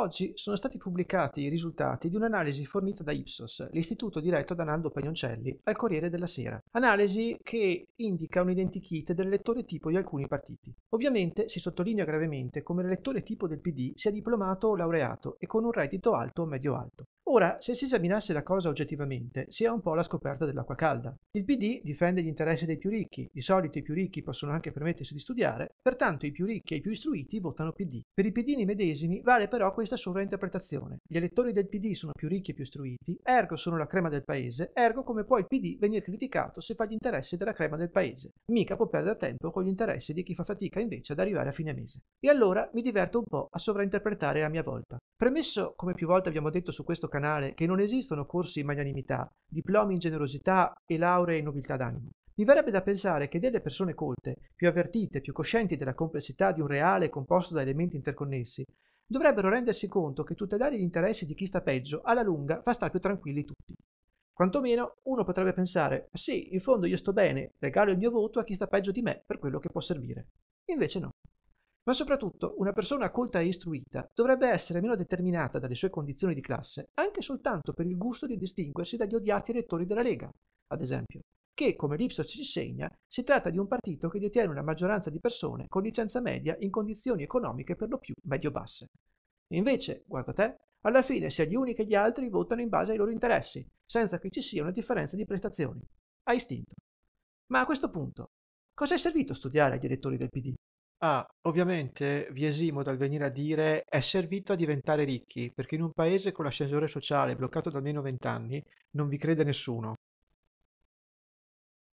Oggi sono stati pubblicati i risultati di un'analisi fornita da Ipsos, l'istituto diretto da Nando Pagnoncelli, al Corriere della Sera. Analisi che indica un identikit dell'elettore tipo di alcuni partiti. Ovviamente si sottolinea gravemente come l'elettore tipo del PD sia diplomato o laureato e con un reddito alto o medio alto. Ora, se si esaminasse la cosa oggettivamente, si è un po' la scoperta dell'acqua calda. Il PD difende gli interessi dei più ricchi, di solito i più ricchi possono anche permettersi di studiare, pertanto i più ricchi e i più istruiti votano PD. Per i pedini medesimi vale però questa sovrainterpretazione. Gli elettori del PD sono più ricchi e più istruiti, ergo sono la crema del paese, ergo come può il PD venire criticato se fa gli interessi della crema del paese. Mica può perdere tempo con gli interessi di chi fa fatica invece ad arrivare a fine mese. E allora mi diverto un po' a sovrainterpretare a mia volta. Premesso, come più volte abbiamo detto su questo canale, canale che non esistono corsi in magnanimità, diplomi in generosità e lauree in nobiltà d'animo. Mi verrebbe da pensare che delle persone colte, più avvertite, più coscienti della complessità di un reale composto da elementi interconnessi, dovrebbero rendersi conto che tutelare gli interessi di chi sta peggio alla lunga fa star più tranquilli tutti. Quantomeno uno potrebbe pensare, sì, in fondo io sto bene, regalo il mio voto a chi sta peggio di me per quello che può servire. Invece no. Ma soprattutto una persona colta e istruita dovrebbe essere meno determinata dalle sue condizioni di classe anche soltanto per il gusto di distinguersi dagli odiati elettori della Lega, ad esempio, che, come l'Ipsos ci insegna, si tratta di un partito che detiene una maggioranza di persone con licenza media in condizioni economiche per lo più medio-basse. Invece, guarda te, alla fine sia gli uni che gli altri votano in base ai loro interessi, senza che ci sia una differenza di prestazioni. A istinto. Ma a questo punto, cosa è servito studiare agli elettori del PD? Ah, ovviamente vi esimo dal venire a dire è servito a diventare ricchi, perché in un paese con l'ascensore sociale bloccato da almeno 20 anni non vi crede nessuno.